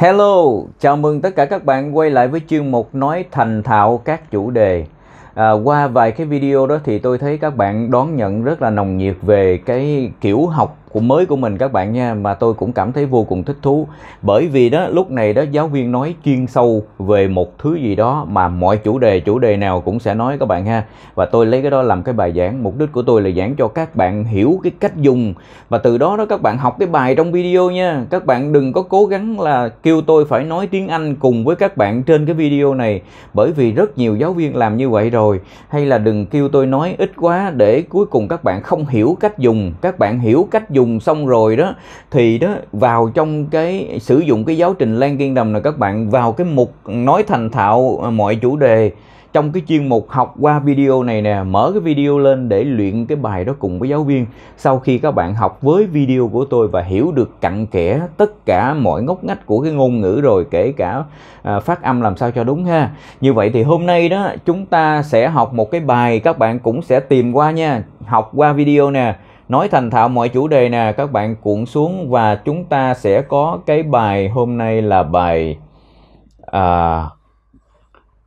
Hello, chào mừng tất cả các bạn quay lại với chuyên mục nói thành thạo các chủ đề. À, qua vài cái video đó thì tôi thấy các bạn đón nhận rất là nồng nhiệt về cái kiểu học của mới của mình các bạn nha mà tôi cũng cảm thấy vô cùng thích thú bởi vì đó lúc này đó giáo viên nói chuyên sâu về một thứ gì đó mà mọi chủ đề chủ đề nào cũng sẽ nói các bạn ha và tôi lấy cái đó làm cái bài giảng mục đích của tôi là giảng cho các bạn hiểu cái cách dùng và từ đó đó các bạn học cái bài trong video nha các bạn đừng có cố gắng là kêu tôi phải nói tiếng Anh cùng với các bạn trên cái video này bởi vì rất nhiều giáo viên làm như vậy rồi hay là đừng kêu tôi nói ít quá để cuối cùng các bạn không hiểu cách dùng các bạn hiểu cách dùng dùng xong rồi đó thì đó vào trong cái sử dụng cái giáo trình Lan Kiên đồng là các bạn vào cái mục nói thành thạo ờ, mọi chủ đề trong cái chuyên mục học qua video này nè mở cái video lên để luyện cái bài đó cùng với giáo viên sau khi các bạn học với video của tôi và hiểu được cặn kẽ tất cả mọi ngóc ngách của cái ngôn ngữ rồi kể cả à, phát âm làm sao cho đúng ha như vậy thì hôm nay đó chúng ta sẽ học một cái bài các bạn cũng sẽ tìm qua nha học qua video nè nói thành thạo mọi chủ đề nè các bạn cuộn xuống và chúng ta sẽ có cái bài hôm nay là bài à,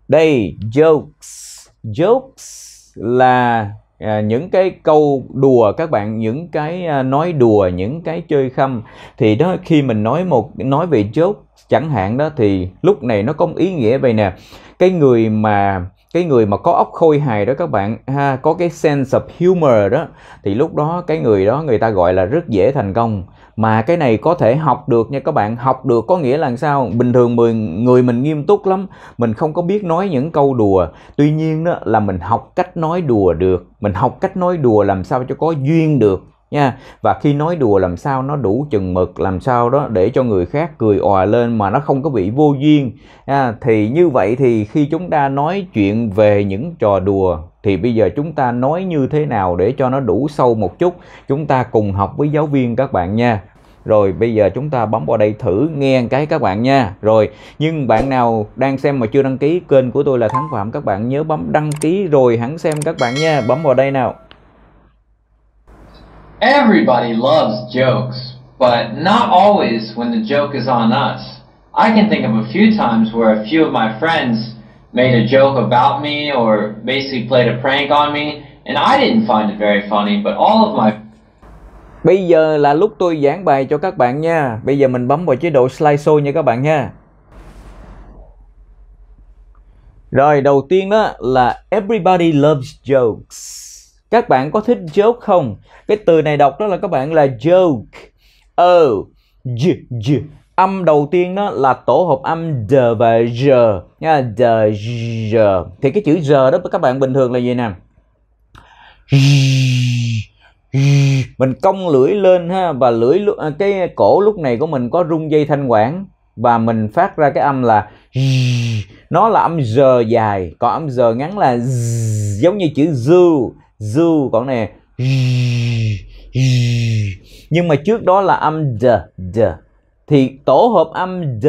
đây jokes jokes là À, những cái câu đùa các bạn những cái à, nói đùa những cái chơi khăm thì đó khi mình nói một nói về jokes chẳng hạn đó thì lúc này nó có ý nghĩa vậy nè cái người mà cái người mà có óc khôi hài đó các bạn ha có cái sense of humor đó thì lúc đó cái người đó người ta gọi là rất dễ thành công mà cái này có thể học được nha các bạn học được có nghĩa là sao bình thường người người mình nghiêm túc lắm mình không có biết nói những câu đùa tuy nhiên đó là mình học cách nói đùa được mình học cách nói đùa làm sao cho có duyên được nha và khi nói đùa làm sao nó đủ chừng mực làm sao đó để cho người khác cười òa lên mà nó không có bị vô duyên à, thì như vậy thì khi chúng ta nói chuyện về những trò đùa thì bây giờ chúng ta nói như thế nào để cho nó đủ sâu một chút chúng ta cùng học với giáo viên các bạn nha rồi bây giờ chúng ta bấm vào đây thử nghe cái các bạn nha Rồi nhưng bạn nào đang xem mà chưa đăng ký kênh của tôi là Thắng Phạm Các bạn nhớ bấm đăng ký rồi hẳn xem các bạn nha Bấm vào đây nào Everybody loves jokes, but not always when the joke is on us. I can think of a few times where a few of my friends made a joke about me or basically played a prank on me and I didn't find it very funny, but all of my Bây giờ là lúc tôi giảng bài cho các bạn nha. Bây giờ mình bấm vào chế độ slideshow nha các bạn nha. Rồi đầu tiên đó là everybody loves jokes các bạn có thích joke không cái từ này đọc đó là các bạn là joke ờ j, j. âm đầu tiên đó là tổ hợp âm d và r nha d r thì cái chữ r đó với các bạn bình thường là gì nè mình cong lưỡi lên ha và lưỡi à, cái cổ lúc này của mình có rung dây thanh quản và mình phát ra cái âm là nó là âm r dài còn âm r ngắn là giống như chữ zoo zoo còn này nhưng mà trước đó là âm d d thì tổ hợp âm d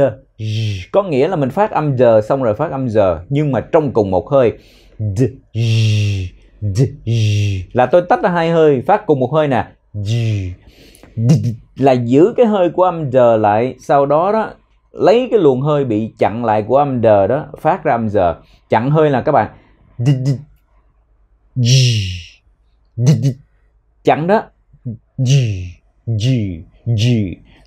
có nghĩa là mình phát âm d xong rồi phát âm giờ nhưng mà trong cùng một hơi d, d, là tôi tách ra hai hơi phát cùng một hơi nè là giữ cái hơi của âm d lại sau đó đó lấy cái luồng hơi bị chặn lại của âm d đó phát ra âm giờ chặn hơi là các bạn chặn đó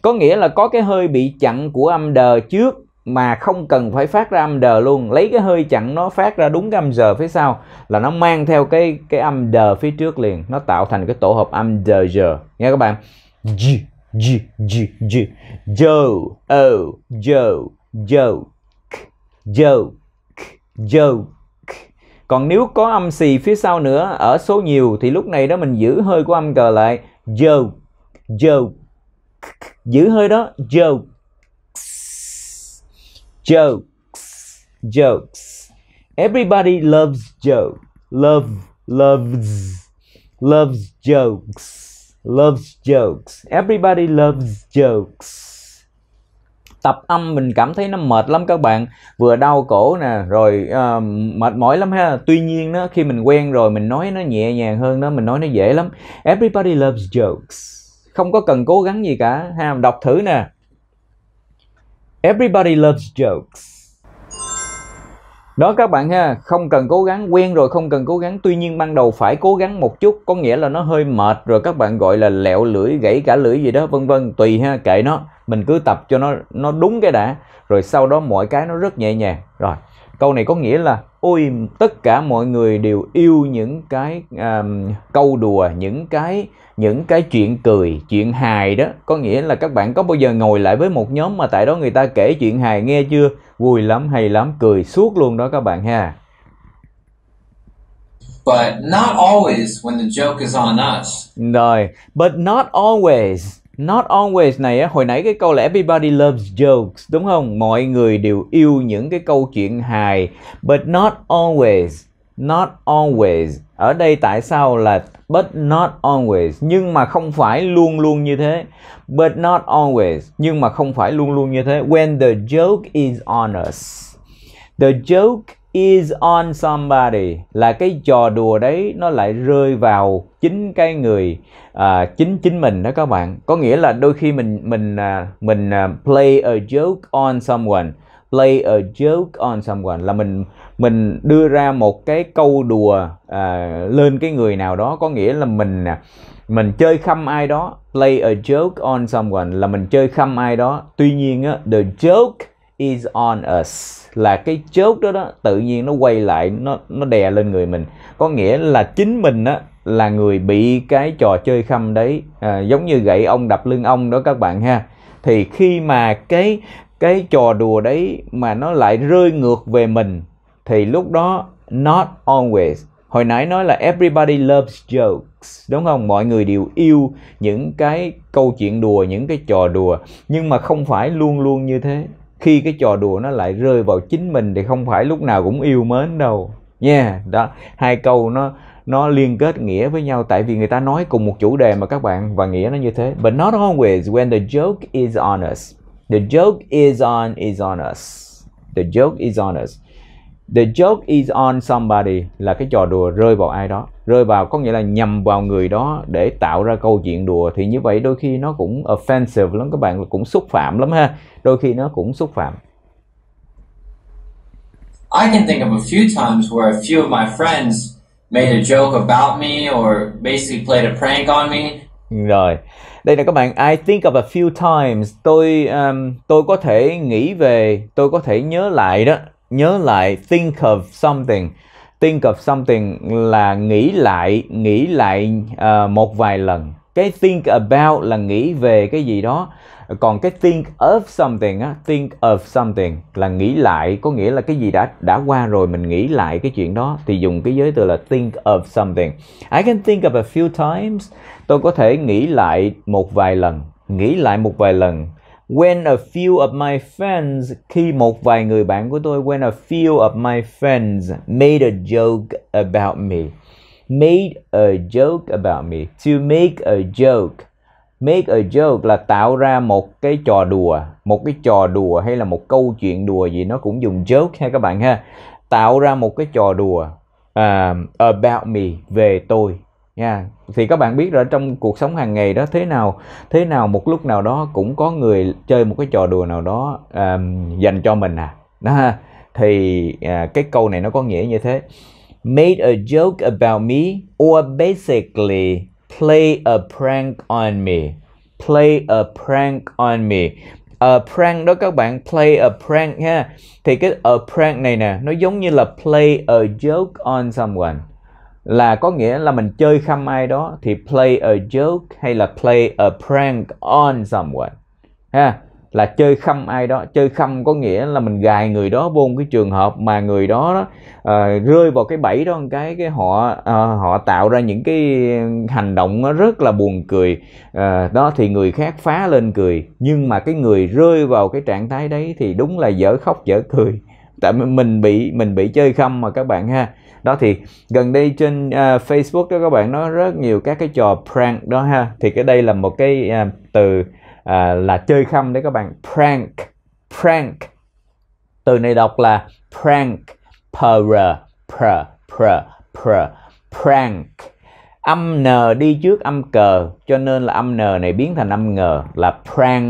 có nghĩa là có cái hơi bị chặn của âm đờ trước mà không cần phải phát ra âm đờ luôn lấy cái hơi chặn nó phát ra đúng cái âm giờ phía sau là nó mang theo cái cái âm đờ phía trước liền nó tạo thành cái tổ hợp âm đờ giờ nghe các bạn g g g g joe o joe joe joe joe còn nếu có âm xì phía sau nữa ở số nhiều thì lúc này đó mình giữ hơi của âm g lại joe joe giữ hơi đó joe jokes jokes everybody loves joke love loves loves jokes loves jokes everybody loves jokes tập âm mình cảm thấy nó mệt lắm các bạn vừa đau cổ nè rồi uh, mệt mỏi lắm ha tuy nhiên đó khi mình quen rồi mình nói nó nhẹ nhàng hơn đó mình nói nó dễ lắm everybody loves jokes không có cần cố gắng gì cả ha đọc thử nè everybody loves jokes đó các bạn ha không cần cố gắng quen rồi không cần cố gắng tuy nhiên ban đầu phải cố gắng một chút có nghĩa là nó hơi mệt rồi các bạn gọi là lẹo lưỡi gãy cả lưỡi gì đó vân vân tùy ha kệ nó mình cứ tập cho nó nó đúng cái đã rồi sau đó mọi cái nó rất nhẹ nhàng rồi câu này có nghĩa là ôi tất cả mọi người đều yêu những cái um, câu đùa những cái những cái chuyện cười chuyện hài đó có nghĩa là các bạn có bao giờ ngồi lại với một nhóm mà tại đó người ta kể chuyện hài nghe chưa vui lắm hay lắm cười suốt luôn đó các bạn ha But not always when the joke is on us. Rồi, but not always Not always này á, hồi nãy cái câu là everybody loves jokes đúng không? Mọi người đều yêu những cái câu chuyện hài but not always. Not always. Ở đây tại sao là but not always nhưng mà không phải luôn luôn như thế. But not always nhưng mà không phải luôn luôn như thế. When the joke is on us. The joke is on somebody là cái trò đùa đấy nó lại rơi vào chính cái người à, chính chính mình đó các bạn có nghĩa là đôi khi mình mình à, mình à, play a joke on someone play a joke on someone là mình mình đưa ra một cái câu đùa à, lên cái người nào đó có nghĩa là mình à, mình chơi khăm ai đó play a joke on someone là mình chơi khăm ai đó tuy nhiên á the joke is on us là cái chốt đó đó tự nhiên nó quay lại nó nó đè lên người mình có nghĩa là chính mình á là người bị cái trò chơi khăm đấy à, giống như gậy ông đập lưng ông đó các bạn ha thì khi mà cái cái trò đùa đấy mà nó lại rơi ngược về mình thì lúc đó not always hồi nãy nói là everybody loves jokes đúng không mọi người đều yêu những cái câu chuyện đùa những cái trò đùa nhưng mà không phải luôn luôn như thế khi cái trò đùa nó lại rơi vào chính mình thì không phải lúc nào cũng yêu mến đâu nha yeah, đó hai câu nó nó liên kết nghĩa với nhau tại vì người ta nói cùng một chủ đề mà các bạn và nghĩa nó như thế but not always when the joke is on us the joke is on is on us the joke is on us the joke is on somebody là cái trò đùa rơi vào ai đó rơi vào có nghĩa là nhầm vào người đó để tạo ra câu chuyện đùa thì như vậy đôi khi nó cũng offensive lắm các bạn cũng xúc phạm lắm ha đôi khi nó cũng xúc phạm I can think of a few times where a few of my friends made a joke about me or basically played a prank on me rồi đây là các bạn I think of a few times tôi um, tôi có thể nghĩ về tôi có thể nhớ lại đó nhớ lại think of something think of something là nghĩ lại nghĩ lại uh, một vài lần cái think about là nghĩ về cái gì đó còn cái think of something á think of something là nghĩ lại có nghĩa là cái gì đã đã qua rồi mình nghĩ lại cái chuyện đó thì dùng cái giới từ là think of something I can think of a few times tôi có thể nghĩ lại một vài lần nghĩ lại một vài lần when a few of my friends khi một vài người bạn của tôi when a few of my friends made a joke about me made a joke about me to make a joke make a joke là tạo ra một cái trò đùa một cái trò đùa hay là một câu chuyện đùa gì nó cũng dùng joke ha các bạn ha tạo ra một cái trò đùa uh, about me về tôi nha yeah. thì các bạn biết rồi trong cuộc sống hàng ngày đó thế nào thế nào một lúc nào đó cũng có người chơi một cái trò đùa nào đó um, dành cho mình à đó thì uh, cái câu này nó có nghĩa như thế made a joke about me or basically play a prank on me play a prank on me a prank đó các bạn play a prank ha thì cái a prank này nè nó giống như là play a joke on someone là có nghĩa là mình chơi khăm ai đó thì play a joke hay là play a prank on someone ha là chơi khăm ai đó chơi khăm có nghĩa là mình gài người đó vô một cái trường hợp mà người đó, đó uh, rơi vào cái bẫy đó một cái cái họ uh, họ tạo ra những cái hành động rất là buồn cười uh, đó thì người khác phá lên cười nhưng mà cái người rơi vào cái trạng thái đấy thì đúng là dở khóc dở cười tại mình bị mình bị chơi khăm mà các bạn ha đó thì gần đây trên uh, Facebook đó các bạn nó rất nhiều các cái trò prank đó ha thì cái đây là một cái uh, từ uh, là chơi khăm đấy các bạn prank prank từ này đọc là prank pr pr pr pr prank âm n đi trước âm cờ cho nên là âm n này biến thành âm ngờ là prank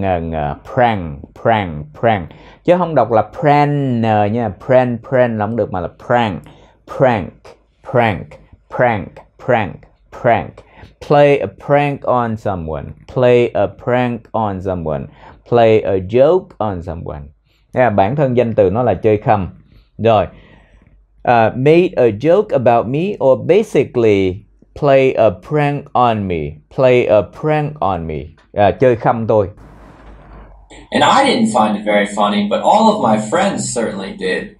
ngờ ngờ prank prank prank chứ không đọc là prank nha prank prank là không được mà là prank prank, prank, prank, prank, prank. Play a prank on someone. Play a prank on someone. Play a joke on someone. Yeah, bản thân danh từ nó là chơi khăm. Rồi. Uh, made a joke about me or basically play a prank on me. Play a prank on me. Yeah, chơi khăm tôi. And I didn't find it very funny, but all of my friends certainly did.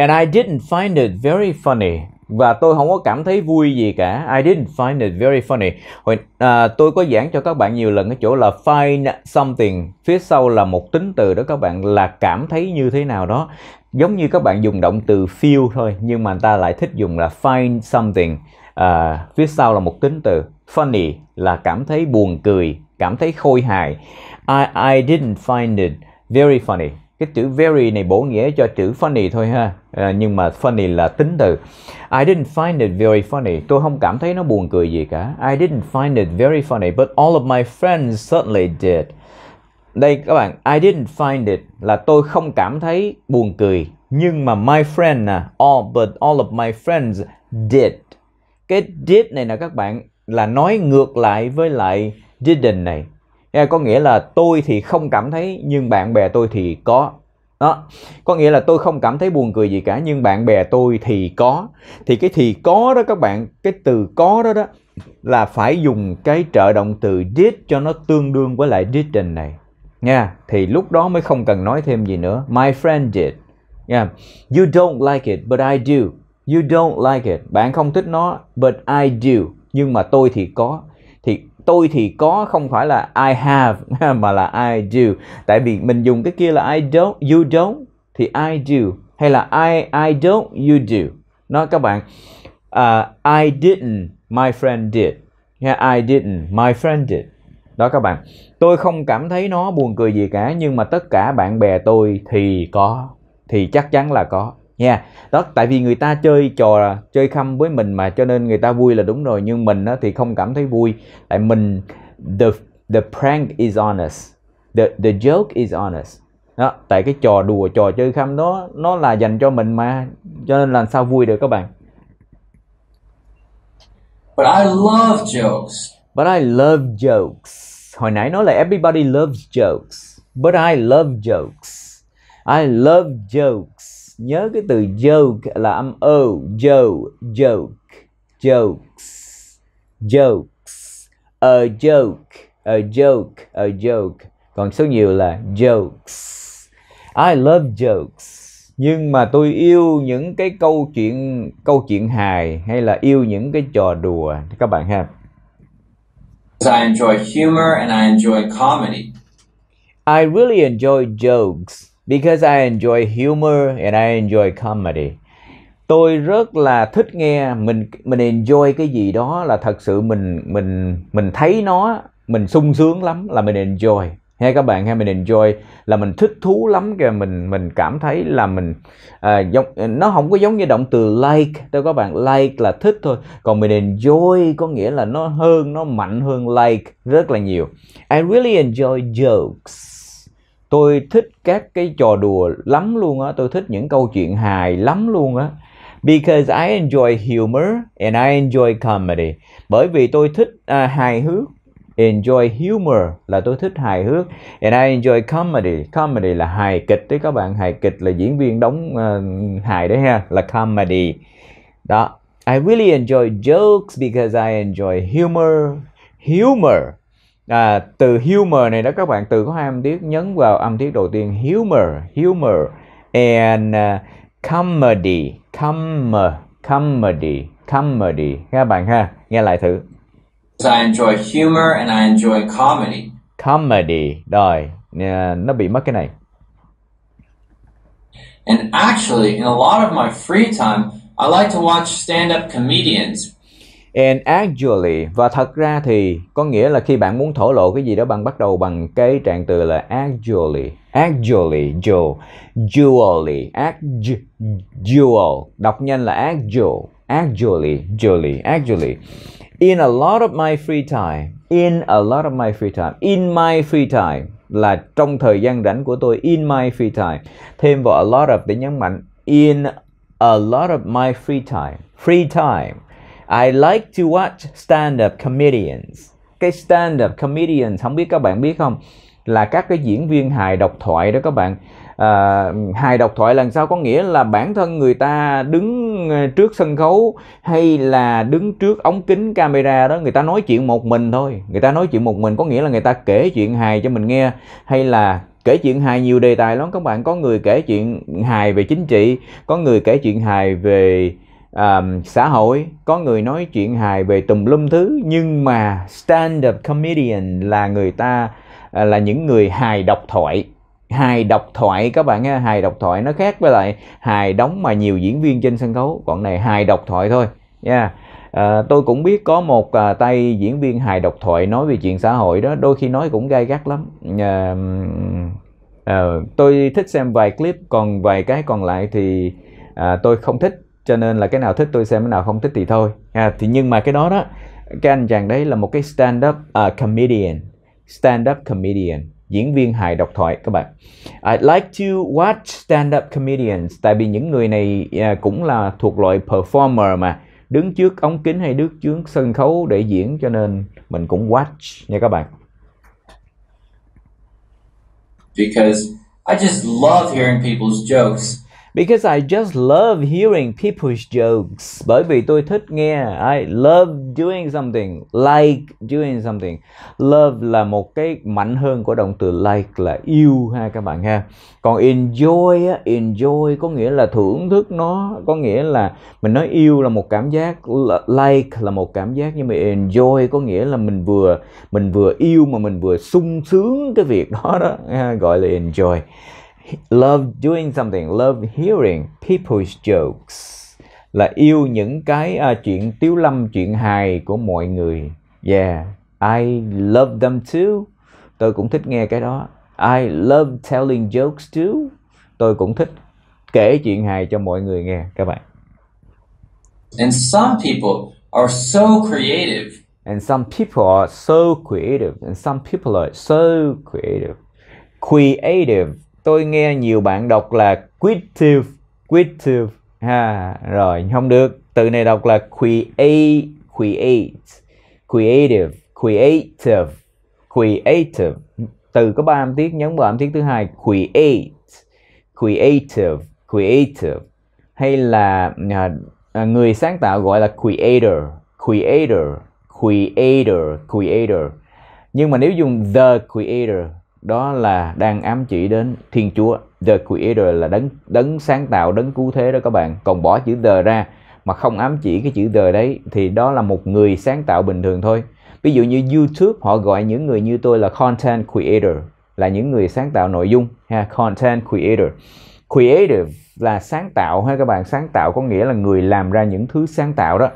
And I didn't find it very funny. Và tôi không có cảm thấy vui gì cả. I didn't find it very funny. Hồi, à, tôi có giảng cho các bạn nhiều lần cái chỗ là find something. Phía sau là một tính từ đó các bạn là cảm thấy như thế nào đó. Giống như các bạn dùng động từ feel thôi. Nhưng mà người ta lại thích dùng là find something. À, phía sau là một tính từ. Funny là cảm thấy buồn cười, cảm thấy khôi hài. I, I didn't find it very funny cái chữ very này bổ nghĩa cho chữ funny thôi ha à, nhưng mà funny là tính từ I didn't find it very funny tôi không cảm thấy nó buồn cười gì cả I didn't find it very funny but all of my friends certainly did đây các bạn I didn't find it là tôi không cảm thấy buồn cười nhưng mà my friend nè à, all but all of my friends did cái did này nè các bạn là nói ngược lại với lại didn't này có nghĩa là tôi thì không cảm thấy nhưng bạn bè tôi thì có đó có nghĩa là tôi không cảm thấy buồn cười gì cả nhưng bạn bè tôi thì có thì cái thì có đó các bạn cái từ có đó đó là phải dùng cái trợ động từ did cho nó tương đương với lại didn't này nha thì lúc đó mới không cần nói thêm gì nữa my friend did yeah. you don't like it but I do you don't like it bạn không thích nó but I do nhưng mà tôi thì có tôi thì có không phải là I have mà là I do tại vì mình dùng cái kia là I don't you don't thì I do hay là I I don't you do nó các bạn uh, I didn't my friend did yeah, I didn't my friend did đó các bạn tôi không cảm thấy nó buồn cười gì cả nhưng mà tất cả bạn bè tôi thì có thì chắc chắn là có nha yeah. đó tại vì người ta chơi trò chơi khăm với mình mà cho nên người ta vui là đúng rồi nhưng mình thì không cảm thấy vui tại mình the the prank is on us the the joke is on us đó tại cái trò đùa trò chơi khăm đó nó là dành cho mình mà cho nên làm sao vui được các bạn But I love jokes. But I love jokes. Hồi nãy nói là everybody loves jokes. But I love jokes. I love jokes nhớ cái từ joke là âm o joke joke jokes jokes a joke a joke a joke còn số nhiều là jokes I love jokes nhưng mà tôi yêu những cái câu chuyện câu chuyện hài hay là yêu những cái trò đùa các bạn ha I enjoy humor and I enjoy comedy. I really enjoy jokes Because I enjoy humor and I enjoy comedy. Tôi rất là thích nghe mình mình enjoy cái gì đó là thật sự mình mình mình thấy nó mình sung sướng lắm là mình enjoy hay các bạn hay mình enjoy là mình thích thú lắm kìa mình mình cảm thấy là mình à, giống nó không có giống như động từ like tôi các bạn like là thích thôi còn mình enjoy có nghĩa là nó hơn nó mạnh hơn like rất là nhiều I really enjoy jokes tôi thích các cái trò đùa lắm luôn á tôi thích những câu chuyện hài lắm luôn á because I enjoy humor and I enjoy comedy bởi vì tôi thích uh, hài hước enjoy humor là tôi thích hài hước and I enjoy comedy comedy là hài kịch đấy các bạn hài kịch là diễn viên đóng uh, hài đấy ha là comedy đó I really enjoy jokes because I enjoy humor humor à, từ humor này đó các bạn từ có hai âm tiết nhấn vào âm tiết đầu tiên humor humor and uh, comedy com comedy comedy các bạn ha nghe lại thử I enjoy humor and I enjoy comedy comedy rồi uh, nó bị mất cái này and actually in a lot of my free time I like to watch stand-up comedians And actually và thật ra thì có nghĩa là khi bạn muốn thổ lộ cái gì đó bạn bắt đầu bằng cái trạng từ là actually, actually, jo, jewelry, actual, đọc nhanh là actual, actually, jewelry, actually. In a lot of my free time, in a lot of my free time, in my free time là trong thời gian rảnh của tôi in my free time thêm vào a lot of để nhấn mạnh in a lot of my free time free time I like to watch stand-up comedians. Cái stand-up comedians không biết các bạn biết không? Là các cái diễn viên hài độc thoại đó các bạn. À, hài độc thoại lần sau có nghĩa là bản thân người ta đứng ờ, trước sân khấu hay là đứng trước ống kính camera đó người ta nói chuyện một mình thôi người ta nói chuyện một mình có nghĩa là người ta kể chuyện hài cho mình nghe hay là kể chuyện hài nhiều đề tài lắm các bạn có người kể chuyện hài về chính trị có người kể chuyện hài về um, xã hội có người nói chuyện hài về tùm lum thứ nhưng mà stand up comedian là người ta à, là những người hài độc thoại hài độc thoại các bạn nghe hài độc thoại nó khác với lại hài đóng mà nhiều diễn viên trên sân khấu còn này hài độc thoại thôi nha yeah. Ờ, à, tôi cũng biết có một à, tay diễn viên hài độc thoại nói về chuyện xã hội đó đôi khi nói cũng gai gắt lắm à, à, tôi thích xem vài clip còn vài cái còn lại thì à, tôi không thích cho nên là cái nào thích tôi xem cái nào không thích thì thôi à, thì nhưng mà cái đó đó cái anh chàng đấy là một cái stand up uh, comedian stand up comedian diễn viên hài độc thoại các bạn I like to watch stand up comedians tại vì những người này uh, cũng là thuộc loại performer mà đứng trước ống kính hay đứng trước sân khấu để diễn cho nên mình cũng watch nha các bạn because I just love hearing people's jokes Because I just love hearing people's jokes. Bởi vì tôi thích nghe. I love doing something. Like doing something. Love là một cái mạnh hơn của động từ like là yêu ha các bạn ha. Còn enjoy á, enjoy có nghĩa là thưởng thức nó, có nghĩa là mình nói yêu là một cảm giác, like là một cảm giác nhưng mà enjoy có nghĩa là mình vừa mình vừa yêu mà mình vừa sung sướng cái việc đó đó ha, gọi là enjoy love doing something love hearing people's jokes là yêu những cái uh, chuyện tiếu lâm chuyện hài của mọi người yeah I love them too tôi cũng thích nghe cái đó I love telling jokes too tôi cũng thích kể chuyện hài cho mọi người nghe các bạn and some people are so creative and some people are so creative and some people are so creative creative tôi nghe nhiều bạn đọc là creative creative ha rồi không được từ này đọc là create create creative creative creative từ có ba âm tiết nhấn vào âm tiết thứ hai create creative creative hay là à, à, người sáng tạo gọi là creator creator creator creator nhưng mà nếu dùng the creator đó là đang ám chỉ đến Thiên Chúa The Creator là đấng đấng sáng tạo đấng cứu thế đó các bạn còn bỏ chữ the ra mà không ám chỉ cái chữ the đấy thì đó là một người sáng tạo bình thường thôi ví dụ như YouTube họ gọi những người như tôi là content creator là những người sáng tạo nội dung ha content creator creative là sáng tạo ha các bạn sáng tạo có nghĩa là người làm ra những thứ sáng tạo đó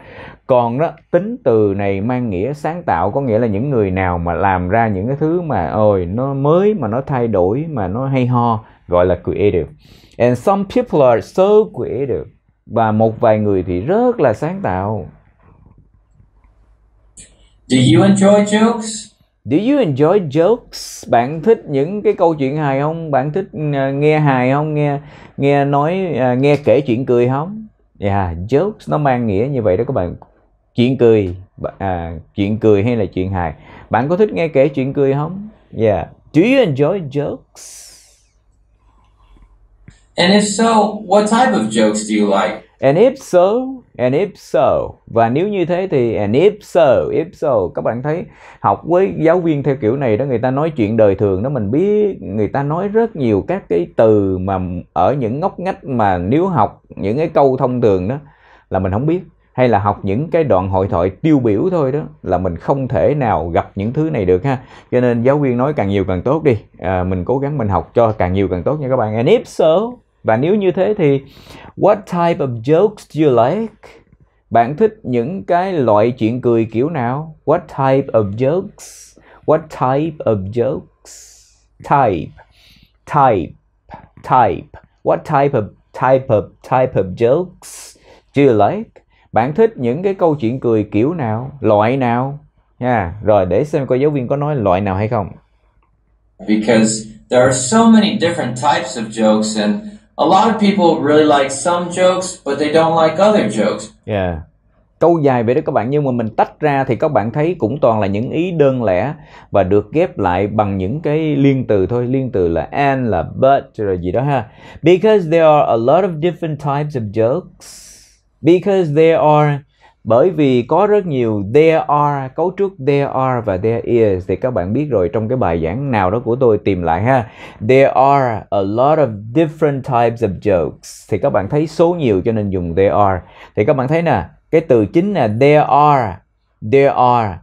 còn đó tính từ này mang nghĩa sáng tạo có nghĩa là những người nào mà làm ra những cái thứ mà ôi nó mới mà nó thay đổi mà nó hay ho gọi là creative and some people are so creative và một vài người thì rất là sáng tạo Do you enjoy jokes? Do you enjoy jokes? Bạn thích những cái câu chuyện hài không? Bạn thích uh, nghe hài không? Nghe nghe nói uh, nghe kể chuyện cười không? Yeah, jokes nó mang nghĩa như vậy đó các bạn chuyện cười à, chuyện cười hay là chuyện hài bạn có thích nghe kể chuyện cười không yeah do you enjoy jokes And if so, what type of jokes do you like? And if so, and if so và nếu như thế thì and if so, if so các bạn thấy học với giáo viên theo kiểu này đó người ta nói chuyện đời thường đó mình biết người ta nói rất nhiều các cái từ mà ở những ngóc ngách mà nếu học những cái câu thông thường đó là mình không biết hay là học những cái đoạn hội thoại tiêu biểu thôi đó là mình không thể nào gặp những thứ này được ha cho nên giáo viên nói càng nhiều càng tốt đi à, mình cố gắng mình học cho càng nhiều càng tốt nha các bạn and if so và nếu như thế thì what type of jokes do you like bạn thích những cái loại chuyện cười kiểu nào what type of jokes what type of jokes type type type what type of type of type of jokes do you like bạn thích những cái câu chuyện cười kiểu nào loại nào nha rồi để xem coi giáo viên có nói loại nào hay không because there are so many different types of jokes and a lot of people really like some jokes but they don't like other jokes yeah dạ. câu dài vậy đó các bạn nhưng mà mình tách ra thì các bạn thấy cũng toàn là những ý đơn lẻ và được ghép lại bằng những cái liên từ thôi liên từ là and là but rồi gì đó ha because there are a lot of different types of jokes because there are bởi vì có rất nhiều there are cấu trúc there are và there is thì các bạn biết rồi trong cái bài giảng nào đó của tôi tìm lại ha there are a lot of different types of jokes thì các bạn thấy số nhiều cho nên dùng there are thì các bạn thấy nè cái từ chính là there are there are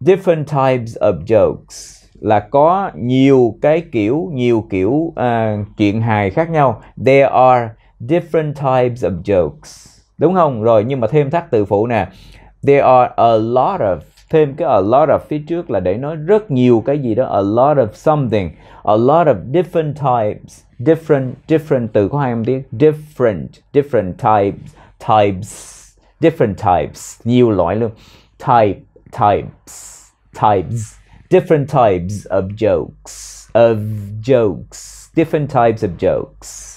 different types of jokes là có nhiều cái kiểu nhiều kiểu uh, chuyện hài khác nhau there are different types of jokes đúng không rồi nhưng mà thêm thắt từ phụ nè there are a lot of thêm cái a lot of phía trước là để nói rất nhiều cái gì đó a lot of something a lot of different types different different từ có hai âm tiếng different different types types different types nhiều loại luôn type types types different types of jokes of jokes different types of jokes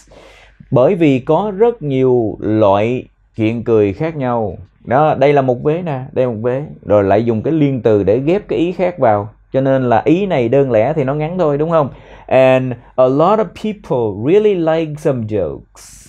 bởi vì có rất nhiều loại chuyện cười khác nhau đó đây là một vế nè đây là một vế rồi lại dùng cái liên từ để ghép cái ý khác vào cho nên là ý này đơn lẻ thì nó ngắn thôi đúng không and a lot of people really like some jokes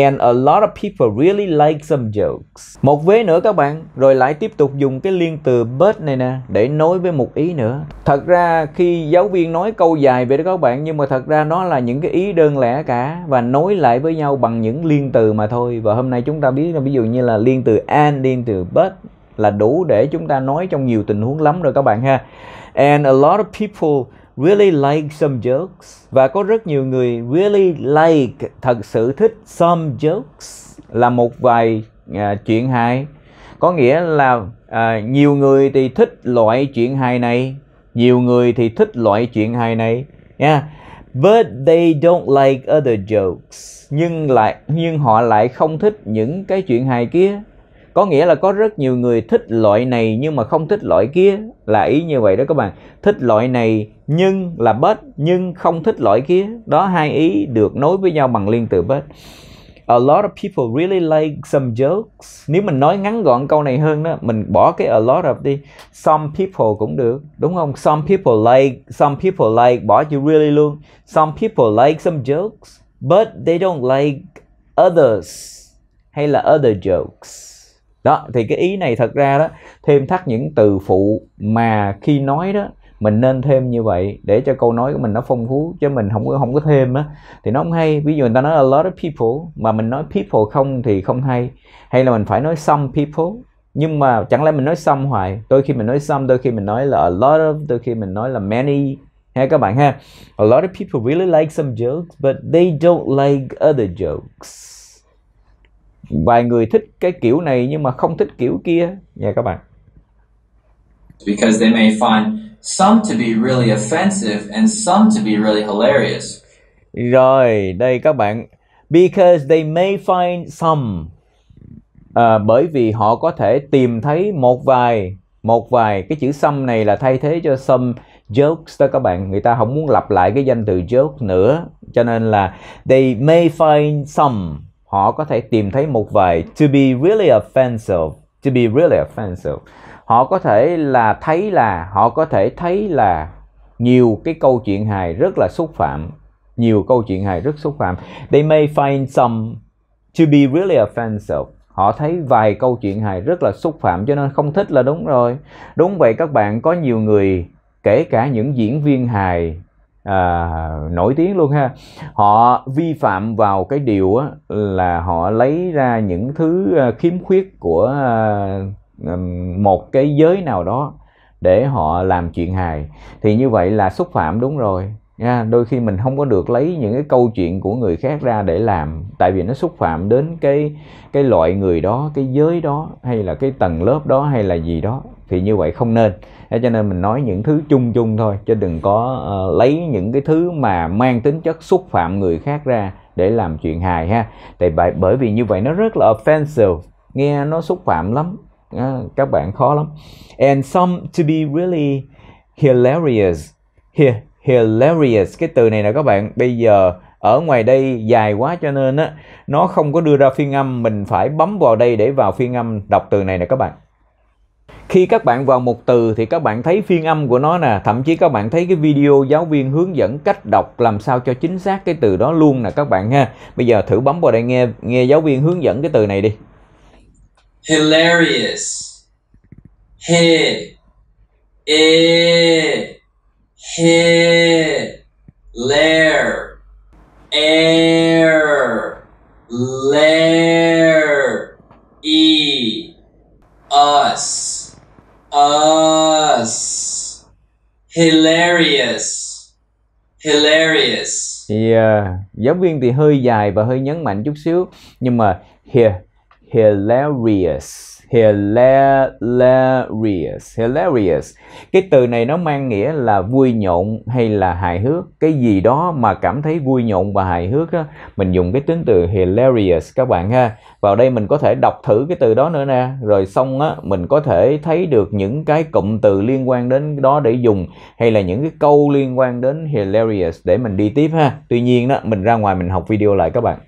And a lot of people really like some jokes. Một vế nữa các bạn, rồi lại tiếp tục dùng cái liên từ but này nè để nối với một ý nữa. Thật ra khi giáo viên nói câu dài vậy đó các bạn nhưng mà thật ra nó là những cái ý đơn lẻ cả và nối lại với nhau bằng những liên từ mà thôi. Và hôm nay chúng ta biết là ví dụ như là liên từ and, liên từ but là đủ để chúng ta nói trong nhiều tình huống lắm rồi các bạn ha. And a lot of people really like some jokes và có rất nhiều người really like thật sự thích some jokes là một vài uh, chuyện hài có nghĩa là uh, nhiều người thì thích loại chuyện hài này nhiều người thì thích loại chuyện hài này nha yeah. but they don't like other jokes nhưng lại nhưng họ lại không thích những cái chuyện hài kia có nghĩa là có rất nhiều người thích loại này nhưng mà không thích loại kia là ý như vậy đó các bạn thích loại này nhưng là bết nhưng không thích loại kia đó hai ý được nối với nhau bằng liên từ bết a lot of people really like some jokes nếu mình nói ngắn gọn câu này hơn đó mình bỏ cái a lot of đi some people cũng được đúng không some people like some people like bỏ chữ really luôn some people like some jokes but they don't like others hay là other jokes đó thì cái ý này thật ra đó thêm thắt những từ phụ mà khi nói đó mình nên thêm như vậy để cho câu nói của mình nó phong phú chứ mình không có không có thêm á thì nó không hay ví dụ người ta nói a lot of people mà mình nói people không thì không hay hay là mình phải nói some people nhưng mà chẳng lẽ mình nói some hoài đôi khi mình nói some đôi khi mình nói là a lot of đôi khi mình nói là many ha các bạn ha a lot of people really like some jokes but they don't like other jokes vài người thích cái kiểu này nhưng mà không thích kiểu kia nha dạ các bạn because they may find some to be really offensive and some to be really hilarious rồi đây các bạn because they may find some à, bởi vì họ có thể tìm thấy một vài một vài cái chữ some này là thay thế cho some jokes đó các bạn người ta không muốn lặp lại cái danh từ joke nữa cho nên là they may find some họ có thể tìm thấy một vài to be really offensive to be really offensive họ có thể là thấy là họ có thể thấy là nhiều cái câu chuyện hài rất là xúc phạm nhiều câu chuyện hài rất xúc phạm they may find some to be really offensive họ thấy vài câu chuyện hài rất là xúc phạm cho nên không thích là đúng rồi đúng vậy các bạn có nhiều người kể cả những diễn viên hài à, nổi tiếng luôn ha họ vi phạm vào cái điều á, là họ lấy ra những thứ à, khiếm khuyết của à, một cái giới nào đó để họ làm chuyện hài thì như vậy là xúc phạm đúng rồi nha đôi khi mình không có được lấy những cái câu chuyện của người khác ra để làm tại vì nó xúc phạm đến cái cái loại người đó cái giới đó hay là cái tầng lớp đó hay là gì đó thì như vậy không nên thế cho nên mình nói những thứ chung chung thôi chứ đừng có uh, lấy những cái thứ mà mang tính chất xúc phạm người khác ra để làm chuyện hài ha tại bởi bởi vì như vậy nó rất là offensive nghe nó xúc phạm lắm à, các bạn khó lắm and some to be really hilarious Hi- hilarious cái từ này nè các bạn bây giờ ở ngoài đây dài quá cho nên á nó không có đưa ra phiên âm mình phải bấm vào đây để vào phiên âm đọc từ này nè các bạn khi các bạn vào một từ thì các bạn thấy phiên âm của nó nè thậm chí các bạn thấy cái video giáo viên hướng dẫn cách đọc làm sao cho chính xác cái từ đó luôn nè các bạn ha bây giờ thử bấm vào đây nghe nghe giáo viên hướng dẫn cái từ này đi hilarious he e he lair air lair e us us hilarious hilarious yeah à, giáo viên thì hơi dài và hơi nhấn mạnh chút xíu nhưng mà here hilarious hilarious hilarious cái từ này nó mang nghĩa là vui nhộn hay là hài hước cái gì đó mà cảm thấy vui nhộn và hài hước á mình dùng cái tính từ hilarious các bạn ha vào đây mình có thể đọc thử cái từ đó nữa nè rồi xong á mình có thể thấy được những cái cụm từ liên quan đến đó để dùng hay là những cái câu liên quan đến hilarious để mình đi tiếp ha tuy nhiên á mình ra ngoài mình học video lại các bạn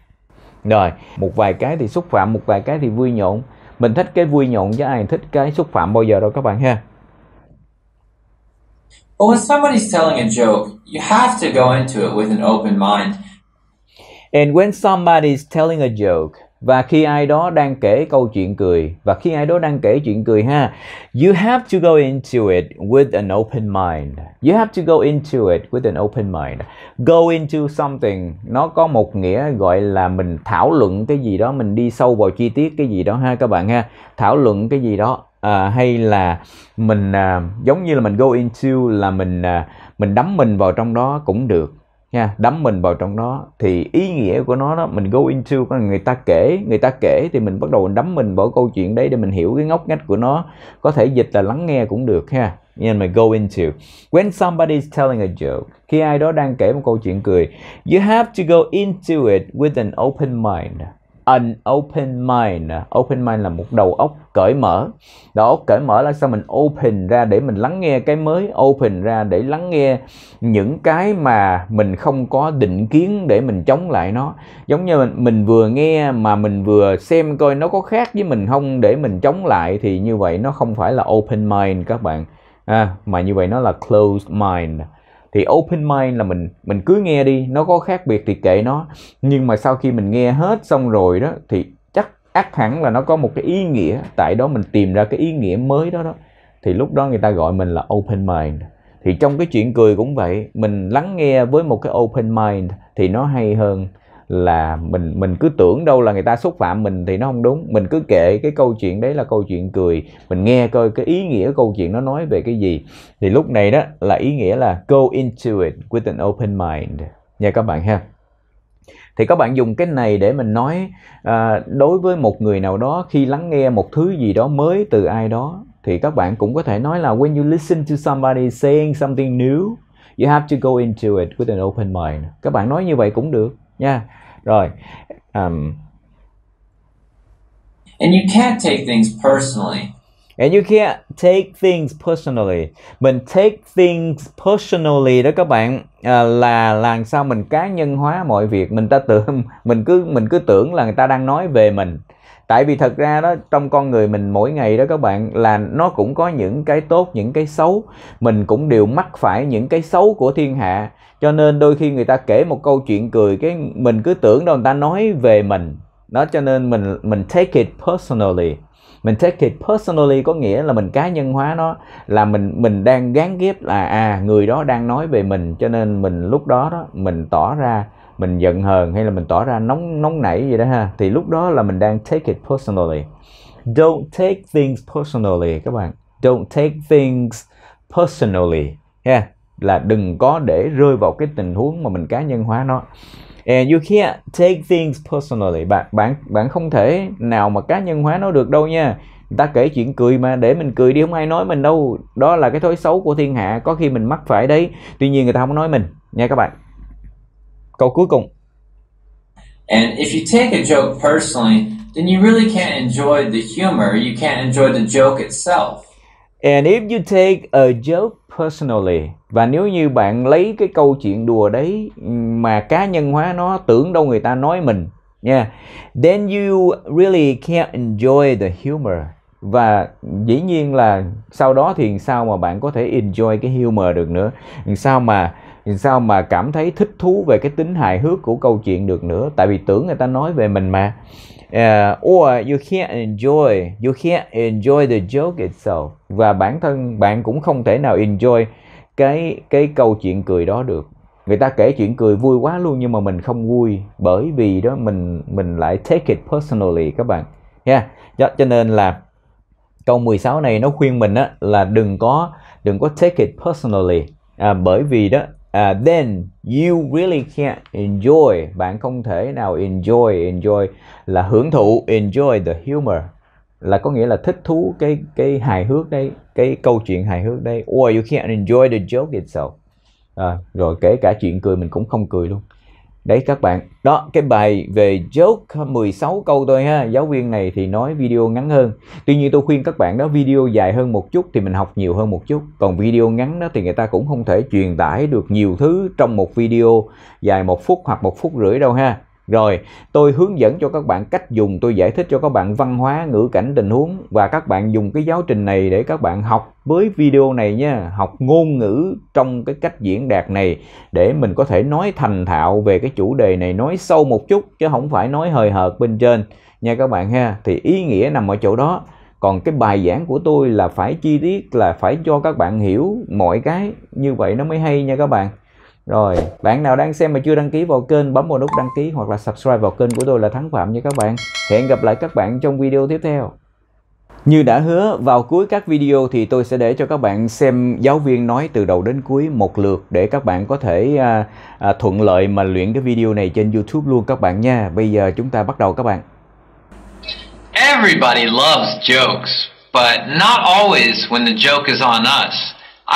rồi một vài cái thì xúc phạm một vài cái thì vui nhộn mình thích cái vui nhộn chứ ai thích cái xúc phạm bao giờ đâu các bạn ha But when somebody's telling a joke, you have to go into it with an open mind. And when somebody's telling a joke, và khi ai đó đang kể câu chuyện cười và khi ai đó đang kể chuyện cười ha you have to go into it with an open mind you have to go into it with an open mind go into something nó có một nghĩa gọi là mình thảo luận cái gì đó mình đi sâu vào chi tiết cái gì đó ha các bạn ha thảo luận cái gì đó à, hay là mình à, giống như là mình go into là mình à, mình đắm mình vào trong đó cũng được nha đắm mình vào trong đó thì ý nghĩa của nó đó mình go into có người ta kể người ta kể thì mình bắt đầu đắm mình vào câu chuyện đấy để mình hiểu cái ngóc ngách của nó có thể dịch là lắng nghe cũng được ha nên mà go into when somebody is telling a joke khi ai đó đang kể một câu chuyện cười you have to go into it with an open mind an open mind open mind là một đầu óc cởi mở đó cởi mở là sao mình open ra để mình lắng nghe cái mới open ra để lắng nghe những cái mà mình không có định kiến để mình chống lại nó giống như mình, mình vừa nghe mà mình vừa xem coi nó có khác với mình không để mình chống lại thì như vậy nó không phải là open mind các bạn à, mà như vậy nó là closed mind thì open mind là mình mình cứ nghe đi nó có khác biệt thì kệ nó nhưng mà sau khi mình nghe hết xong rồi đó thì chắc ác hẳn là nó có một cái ý nghĩa tại đó mình tìm ra cái ý nghĩa mới đó đó thì lúc đó người ta gọi mình là open mind thì trong cái chuyện cười cũng vậy mình lắng nghe với một cái open mind thì nó hay hơn là mình mình cứ tưởng đâu là người ta xúc phạm mình thì nó không đúng mình cứ kể cái câu chuyện đấy là câu chuyện cười mình nghe coi cái ý nghĩa câu chuyện nó nói về cái gì thì lúc này đó là ý nghĩa là go into it with an open mind nha các bạn ha thì các bạn dùng cái này để mình nói à, đối với một người nào đó khi lắng nghe một thứ gì đó mới từ ai đó thì các bạn cũng có thể nói là when you listen to somebody saying something new you have to go into it with an open mind các bạn nói như vậy cũng được nha rồi um, and you can't take things personally and you can't take things personally mình take things personally đó các bạn à, là làm sao mình cá nhân hóa mọi việc mình ta tưởng mình cứ mình cứ tưởng là người ta đang nói về mình tại vì thật ra đó trong con người mình mỗi ngày đó các bạn là nó cũng có những cái tốt những cái xấu mình cũng đều mắc phải những cái xấu của thiên hạ cho nên đôi khi người ta kể một câu chuyện cười cái mình cứ tưởng đâu người ta nói về mình đó cho nên mình mình take it personally mình take it personally có nghĩa là mình cá nhân hóa nó là mình mình đang gán ghép là à người đó đang nói về mình cho nên mình lúc đó đó mình tỏ ra mình giận hờn hay là mình tỏ ra nóng nóng nảy gì đó ha thì lúc đó là mình đang take it personally don't take things personally các bạn don't take things personally yeah là đừng có để rơi vào cái tình huống mà mình cá nhân hóa nó And you can't take things personally. Bạn bạn bạn không thể nào mà cá nhân hóa nó được đâu nha. Người ta kể chuyện cười mà để mình cười đi không ai nói mình đâu. Đó là cái thói xấu của thiên hạ. Có khi mình mắc phải đấy. Tuy nhiên người ta không nói mình nha các bạn. Câu cuối cùng. And if you take a joke personally, then you really can't enjoy the humor. You can't enjoy the joke itself. And if you take a joke personally, và nếu như bạn lấy cái câu chuyện đùa đấy mà cá nhân hóa nó tưởng đâu người ta nói mình nha yeah. then you really can't enjoy the humor và dĩ nhiên là sau đó thì sao mà bạn có thể enjoy cái humor được nữa sao mà sao mà cảm thấy thích thú về cái tính hài hước của câu chuyện được nữa tại vì tưởng người ta nói về mình mà uh, or you can't enjoy you can't enjoy the joke itself và bản thân bạn cũng không thể nào enjoy cái cái câu chuyện cười đó được người ta kể chuyện cười vui quá luôn nhưng mà mình không vui bởi vì đó mình mình lại take it personally các bạn nha yeah. cho nên là câu 16 này nó khuyên mình á là đừng có đừng có take it personally à, bởi vì đó à, then you really can't enjoy bạn không thể nào enjoy enjoy là hưởng thụ enjoy the humor là có nghĩa là thích thú cái cái hài hước đây cái câu chuyện hài hước đây or you can't enjoy the joke itself à, rồi kể cả chuyện cười mình cũng không cười luôn đấy các bạn đó cái bài về joke 16 câu thôi ha giáo viên này thì nói video ngắn hơn tuy nhiên tôi khuyên các bạn đó video dài hơn một chút thì mình học nhiều hơn một chút còn video ngắn đó thì người ta cũng không thể truyền tải được nhiều thứ trong một video dài một phút hoặc một phút rưỡi đâu ha rồi, tôi hướng dẫn cho các bạn cách dùng, tôi giải thích cho các bạn văn hóa, ngữ cảnh, tình huống và các bạn dùng cái giáo trình này để các bạn học với video này nha, học ngôn ngữ trong cái cách diễn đạt này để mình có thể nói thành thạo về cái chủ đề này, nói sâu một chút chứ không phải nói hời hợt bên trên nha các bạn ha. Thì ý nghĩa nằm ở chỗ đó. Còn cái bài giảng của tôi là phải chi tiết là phải cho các bạn hiểu mọi cái như vậy nó mới hay nha các bạn rồi bạn nào đang xem mà chưa đăng ký vào kênh bấm vào nút đăng ký hoặc là subscribe vào kênh của tôi là Thắng Phạm nha các bạn hẹn gặp lại các bạn trong video tiếp theo như đã hứa, vào cuối các video thì tôi sẽ để cho các bạn xem giáo viên nói từ đầu đến cuối một lượt để các bạn có thể à, à, thuận lợi mà luyện cái video này trên YouTube luôn các bạn nha. Bây giờ chúng ta bắt đầu các bạn. Everybody loves jokes, but not always when the joke is on us.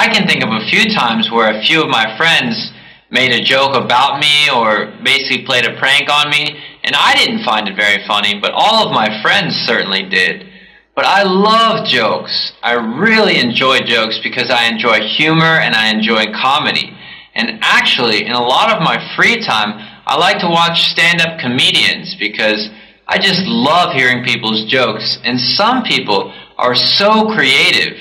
I can think of a few times where a few of my friends made a joke about me or basically played a prank on me, and I didn't find it very funny, but all of my friends certainly did. But I love jokes. I really enjoy jokes because I enjoy humor and I enjoy comedy. And actually, in a lot of my free time, I like to watch stand-up comedians because I just love hearing people's jokes. And some people are so creative.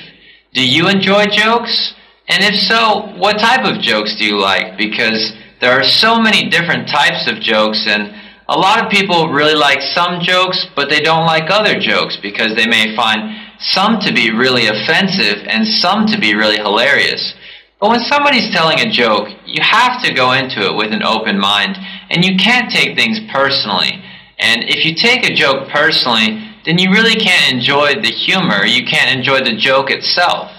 Do you enjoy jokes? And if so, what type of jokes do you like? Because there are so many different types of jokes, and a lot of people really like some jokes, but they don't like other jokes because they may find some to be really offensive and some to be really hilarious. But when somebody's telling a joke, you have to go into it with an open mind, and you can't take things personally. And if you take a joke personally, then you really can't enjoy the humor, you can't enjoy the joke itself.